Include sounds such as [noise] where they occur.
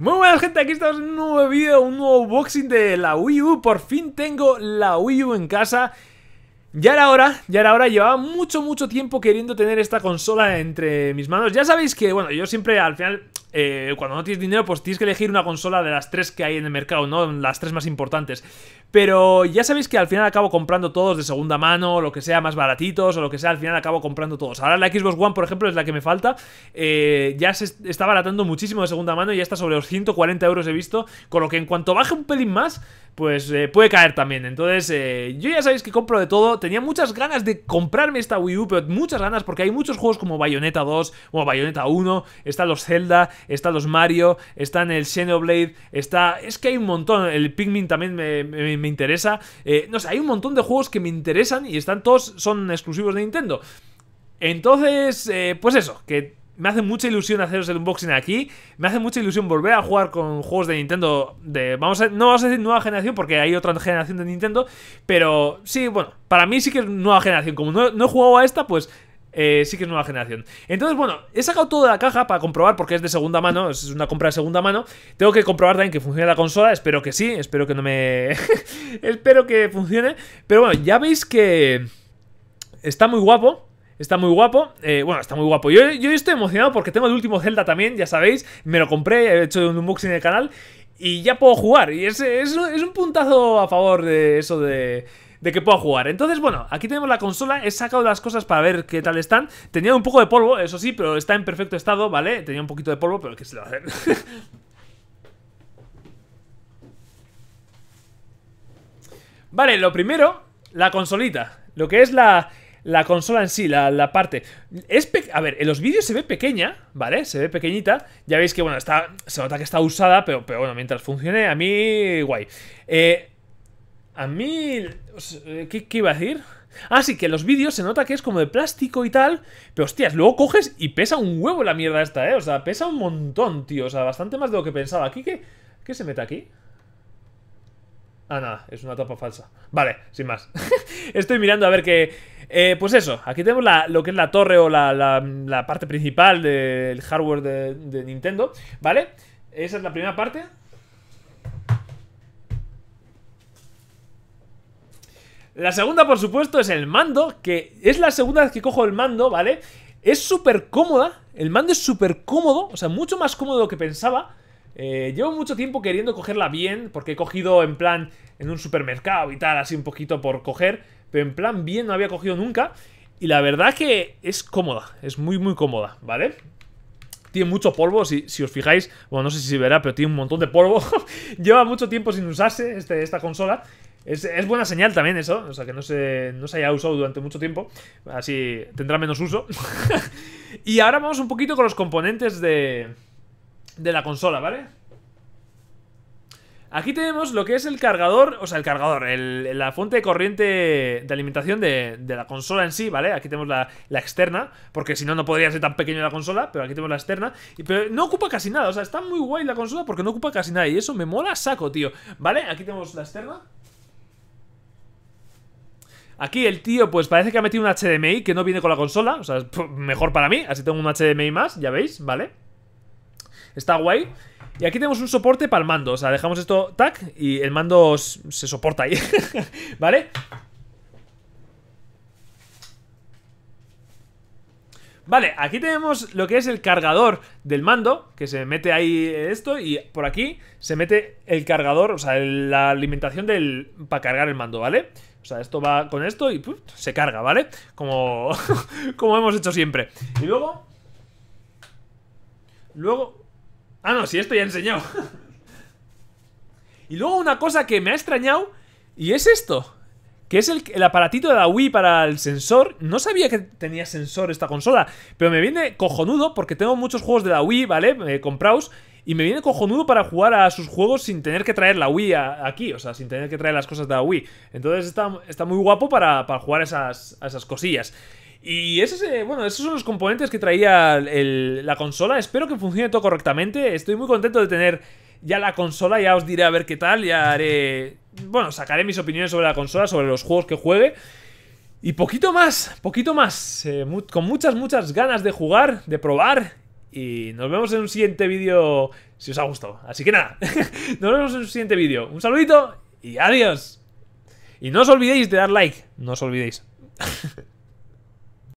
Muy buenas gente, aquí estamos en un nuevo video, un nuevo unboxing de la Wii U Por fin tengo la Wii U en casa ya era hora, ya era hora, llevaba mucho, mucho tiempo queriendo tener esta consola entre mis manos. Ya sabéis que, bueno, yo siempre al final, eh, cuando no tienes dinero, pues tienes que elegir una consola de las tres que hay en el mercado, ¿no? Las tres más importantes. Pero ya sabéis que al final acabo comprando todos de segunda mano, o lo que sea, más baratitos, o lo que sea, al final acabo comprando todos. Ahora la Xbox One, por ejemplo, es la que me falta. Eh, ya se está baratando muchísimo de segunda mano, ya está sobre los 140 euros he visto, con lo que en cuanto baje un pelín más, pues eh, puede caer también. Entonces, eh, yo ya sabéis que compro de todo. Tenía muchas ganas de comprarme esta Wii U, pero muchas ganas porque hay muchos juegos como Bayonetta 2, como Bayonetta 1, están los Zelda, están los Mario, están el Xenoblade, está... Es que hay un montón, el Pikmin también me, interesa. Eh, no sé, hay un montón de juegos que me interesan y están todos, son exclusivos de Nintendo. Entonces, pues eso, que me hace mucha ilusión haceros el unboxing aquí. Me hace mucha ilusión volver a jugar con juegos de Nintendo de. Vamos a, no vamos a decir nueva generación, porque hay otra generación de Nintendo. Pero sí, bueno, para mí sí que es nueva generación. Como no, he jugado a esta, pues. Eh, sí que es nueva generación. Entonces, bueno, he sacado todo de la caja para comprobar, porque es de segunda mano, es una compra de segunda mano. Tengo que comprobar también que funcione la consola, espero que sí, espero que no me... [laughs] espero que funcione. Pero bueno, ya veis que está muy guapo. Está muy guapo. Eh, bueno, está muy guapo. Yo, estoy emocionado porque tengo el último Zelda también, ya sabéis. Me lo compré, he hecho un unboxing el canal. Y ya puedo jugar. Y es, es, un puntazo a favor de eso de de que pueda jugar. Entonces, bueno, aquí tenemos la consola, he sacado las cosas para ver qué tal están. Tenía un poco de polvo, eso sí, pero está en perfecto estado, ¿vale? Tenía un poquito de polvo, pero ¿qué se lo va a hacer? [laughs] vale, lo primero, la consolita. Lo que es la, la consola en sí, la, parte. Es a ver, en los vídeos se ve pequeña, ¿vale? Se ve pequeñita. Ya veis que, bueno, está, se nota que está usada, pero, pero bueno, mientras funcione, a mí, guay. Eh, a mí... Eh, ¿qué, iba a decir? Ah, sí, que en los vídeos se nota que es como de plástico y tal. Pero hostias, luego coges y pesa un huevo la mierda esta, ¿eh? O sea, pesa un montón, tío. O sea, bastante más de lo que pensaba. ¿Aquí que... qué se mete aquí? Ah, nada, es una tapa falsa. Vale, sin más. [laughs] Estoy mirando a ver qué, eh, pues eso, aquí tenemos lo que es la torre o la, parte principal del hardware de, Nintendo, ¿vale? Esa es la primera parte. La segunda, por supuesto, es el mando, que es la segunda vez que cojo el mando, ¿vale? Es súper cómoda, el mando es súper cómodo, o sea, mucho más cómodo de lo que pensaba. Eh, llevo mucho tiempo queriendo cogerla bien, porque he cogido en plan en un supermercado y tal, así un poquito por coger pero en plan bien no había cogido nunca. Y la verdad que es cómoda, es muy muy cómoda, ¿vale? Tiene mucho polvo, si, si os fijáis, bueno, no sé si se verá, pero tiene un montón de polvo. [laughs] Lleva mucho tiempo sin usarse este, esta consola. Es, buena señal también eso, o sea, que no se, no se haya usado durante mucho tiempo, así tendrá menos uso. [laughs] y ahora vamos un poquito con los componentes de la consola, ¿vale? Aquí tenemos lo que es el cargador, o sea, el cargador, la fuente de corriente de alimentación de, la consola en sí, ¿vale? Aquí tenemos la, externa, porque si no, no podría ser tan pequeña la consola, pero aquí tenemos la externa. Y, pero no ocupa casi nada, o sea, está muy guay la consola porque no ocupa casi nada y eso me mola saco, tío. ¿Vale? Aquí tenemos la externa. Aquí el tío, pues parece que ha metido un HDMI que no viene con la consola, o sea, mejor para mí, así tengo un HDMI más, ya veis, ¿vale? vale Está guay. Y aquí tenemos un soporte para el mando. O sea, dejamos esto tac y el mando se soporta ahí. [laughs] ¿Vale? Vale, aquí tenemos lo que es el cargador del mando, que se mete ahí esto y por aquí se mete el cargador, o sea, la alimentación del para cargar el mando, ¿vale? O sea, esto va con esto y se carga, ¿vale? Como, [laughs] como hemos hecho siempre. Y luego... Luego, Ah, no, si esto ya he enseñado. y luego una cosa que me ha extrañado, y es esto. Que es el, aparatito de la Wii para el sensor. No sabía que tenía sensor esta consola. Pero me viene cojonudo porque tengo muchos juegos de la Wii, ¿vale? Eh, compraos. Y me viene cojonudo para jugar a sus juegos sin tener que traer la Wii aquí, o sea, sin tener que traer las cosas de la Wii. Entonces está, muy guapo para, jugar esas, a esas cosillas. Y esos, eh, bueno, esos son los componentes que traía la consola. Espero que funcione todo correctamente. Estoy muy contento de tener ya la consola. Ya os diré a ver qué tal. Ya haré... Bueno, sacaré mis opiniones sobre la consola, sobre los juegos que juegue. Y poquito más, poquito más. Eh, con muchas, muchas ganas de jugar, de probar. Y nos vemos en un siguiente vídeo si os ha gustado. Así que nada, [laughs] nos vemos en un siguiente vídeo. Un saludito y adiós. Y no os olvidéis de dar like. No os olvidéis. [laughs]